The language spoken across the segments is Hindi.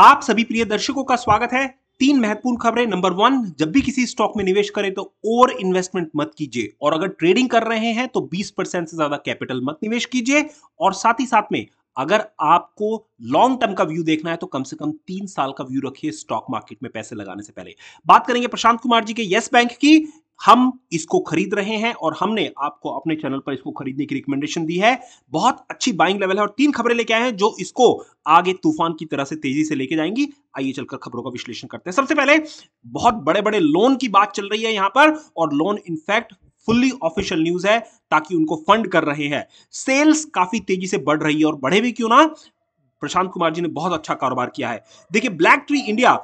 आप सभी प्रिय दर्शकों का स्वागत है तीन महत्वपूर्ण खबरें नंबर वन जब भी किसी स्टॉक में निवेश करें तो ओवर इन्वेस्टमेंट मत कीजिए और अगर ट्रेडिंग कर रहे हैं तो 20 परसेंट से ज्यादा कैपिटल मत निवेश कीजिए और साथ ही साथ में अगर आपको लॉन्ग टर्म का व्यू देखना है तो कम से कम तीन साल का व्यू रखिए स्टॉक मार्केट में पैसे लगाने से पहले बात करेंगे प्रशांत कुमार जी के येस बैंक की हम इसको खरीद रहे हैं और हमने आपको अपने चैनल पर इसको खरीदने की रिकमेंडेशन दी है बहुत अच्छी बाइंग लेवल है और तीन खबरें लेके आए हैं जो इसको आगे तूफान की तरह से तेजी से लेके जाएंगी आइए चलकर खबरों का विश्लेषण करते हैं सबसे पहले बहुत बड़े बड़े लोन की बात चल रही है यहां पर और loan in fact fully official news है ताकि उनको फंड कर रहे हैं सेल्स काफी तेजी से बढ़ रही है और बढ़े भी क्यों ना प्रशांत कुमार जी ने बहुत अच्छा कारोबार किया है देखिए ब्लैक ट्री इंडिया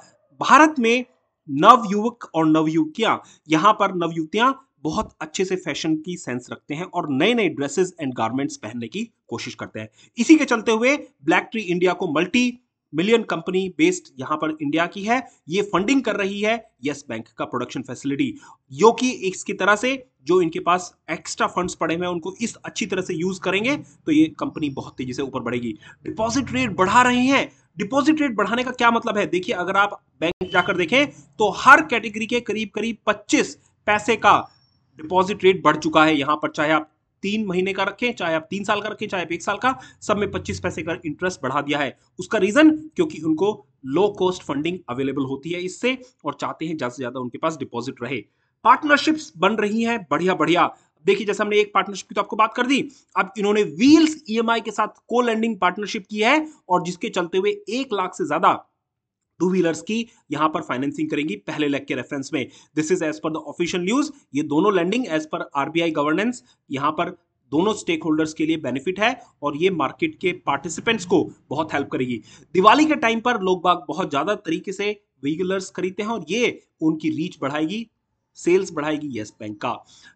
भारत में नवयुवक और नवयुवतियां यहां पर नवयुवतियां बहुत अच्छे से फैशन की सेंस रखते हैं और नए नए ड्रेसेस एंड गारमेंट्स पहनने की कोशिश करते हैं इसी के चलते हुए ब्लैक ट्री इंडिया को मल्टी मिलियन कंपनी बेस्ड यहां पर इंडिया की है ये फंडिंग कर रही है यस बैंक का प्रोडक्शन फैसिलिटी जो कि इसकी तरह से जो इनके पास एक्स्ट्रा फंड्स पड़े हुए हैं उनको इस अच्छी तरह से यूज करेंगे तो ये कंपनी बहुत तेजी से ऊपर बढ़ेगी डिपॉजिट रेट बढ़ा रहे हैं डिपॉजिट रेट बढ़ाने का क्या मतलब है देखिए अगर आप बैंक जाकर देखें तो हर कैटेगरी के करीब करीब 25 पैसे का डिपॉजिट रेट बढ़ चुका है यहां पर चाहे आप तीन महीने का रखें चाहे आप तीन साल का रखें चाहे आप एक साल का सब में 25 पैसे का इंटरेस्ट बढ़ा दिया है उसका रीजन क्योंकि उनको लो कॉस्ट फंडिंग अवेलेबल होती है इससे और चाहते हैं ज्यादा से ज्यादा उनके पास डिपॉजिट रहे पार्टनरशिप्स बन रही हैं बढ़िया बढ़िया देखिए जैसे हमने एक पार्टनरशिप की तो आपको बात कर दी अब इन्होंने व्हील्स ईएमआई e के साथ को लैंडिंग पार्टनरशिप की है और जिसके चलते हुए एक लाख से ज्यादा टू व्हीलर्स की यहां पर फाइनेंसिंग करेंगी पहले लेग के रेफरेंस में this is as per the official news ये दोनों lending as per RBI governance यहां पर दोनों स्टेक होल्डर्स के लिए बेनिफिट है और ये मार्केट के पार्टिसिपेंट्स को बहुत हेल्प करेगी दिवाली के टाइम पर लोग बाग बहुत ज्यादा तरीके से व्हीलर्स खरीदते हैं और ये उनकी रीच बढ़ाएगी सेल्स बढ़ाएगी यस बैंक का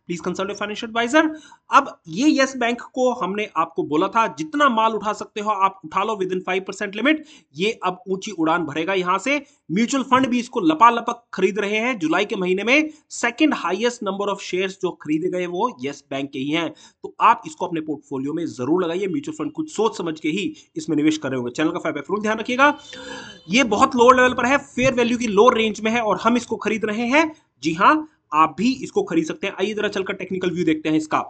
प्लीज कंसल्ट फाइनेंशियल एडवाइजर अब ये यस बैंक को हमने आपको बोला था जितना माल उठा सकते हो आप उठा लो within five percent limit ये अब ऊंची उड़ान भरेगा यहां से म्यूचुअल फंड भी इसको लपालपक खरीद रहे हैं जुलाई के महीने में second highest number of share जो खरीदे गए वो येस बैंक के ही है तो आप इसको अपने पोर्टफोलियो में जरूर लगाइए म्यूचुअल फंड कुछ सोच समझ के ही इसमें निवेश कर रहे होंगे चैनल का फाइव ध्यान रखिएगा ये बहुत लोअर लेवल पर है फेयर वैल्यू की लोअर रेंज में है और हम इसको खरीद रहे हैं जी हाँ आप भी इसको खरीद सकते हैं आइए जरा चलकर टेक्निकल व्यू देखते हैं इसका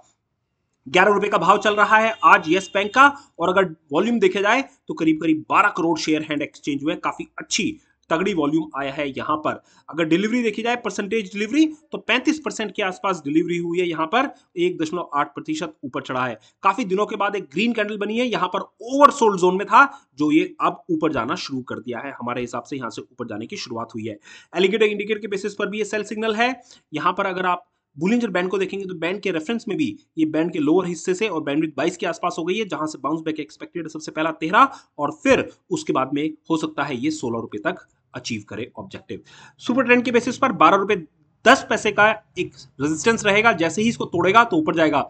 ग्यारह रुपए का भाव चल रहा है आज येस बैंक का और अगर वॉल्यूम देखा जाए तो करीब करीब बारह करोड़ शेयर हैंड एक्सचेंज हुए काफी अच्छी तगड़ी वॉल्यूम आया है यहाँ पर अगर डिलीवरी देखी जाए परसेंटेज डिलीवरी तो 35 परसेंट के आसपास डिलीवरी हुई है यहाँ पर एक दशमलव आठ प्रतिशत ऊपर चढ़ा है काफी दिनों के बाद एक ग्रीन कैंडल बनी है यहाँ पर ओवरसोल्ड जोन में था जो ये अब ऊपर जाना शुरू कर दिया है हमारे हिसाब से यहाँ से ऊपर जाने की शुरुआत हुई है एलिगेटर इंडिकेटर के बेसिस पर भी ये सेल सिग्नल है यहाँ पर अगर आप बुलिंजर बैंड को देखेंगे तो बैंड के रेफरेंस में भी ये बैंड के लोअर हिस्से से और बैंड बाईस के आसपास हो गई है जहां से बाउंस बैक एक्सपेक्टेड सबसे पहला तेरह और फिर उसके बाद में हो सकता है ये सोलह रुपए तक अचीव करे ऑब्जेक्टिव सुपर ट्रेंड के बेसिस पर बारह रुपए दस पैसे का एक रेजिस्टेंस रहेगा जैसे ही इसको तोड़ेगा तो ऊपर जाएगा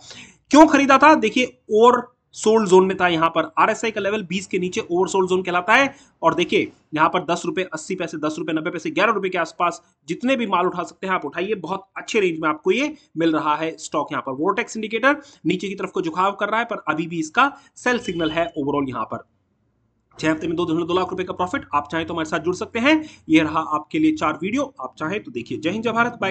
क्यों खरीदा था देखिए और सोल्ड जोन में था यहां पर आरएसआई का लेवल 20 के नीचे ओवरसोल्ड जोन कहलाता है और देखिए यहाँ पर दस रुपए अस्सी पैसे दस रुपए नब्बे पैसे ग्यारह रुपए के आसपास जितने भी माल उठा सकते हैं आप उठाइए बहुत अच्छे रेंज में आपको ये मिल रहा है स्टॉक यहां पर वोटेक्स इंडिकेटर नीचे की तरफ को झुकाव कर रहा है पर अभी भी इसका सेल सिग्नल है ओवरऑल यहाँ पर छह हफ्ते में दो दशमलव दो लाख रुपए का प्रॉफिट आप चाहें तो हमारे साथ जुड़ सकते हैं ये रहा आपके लिए चार वीडियो आप चाहें तो देखिए जय हिंद जय भारत बाय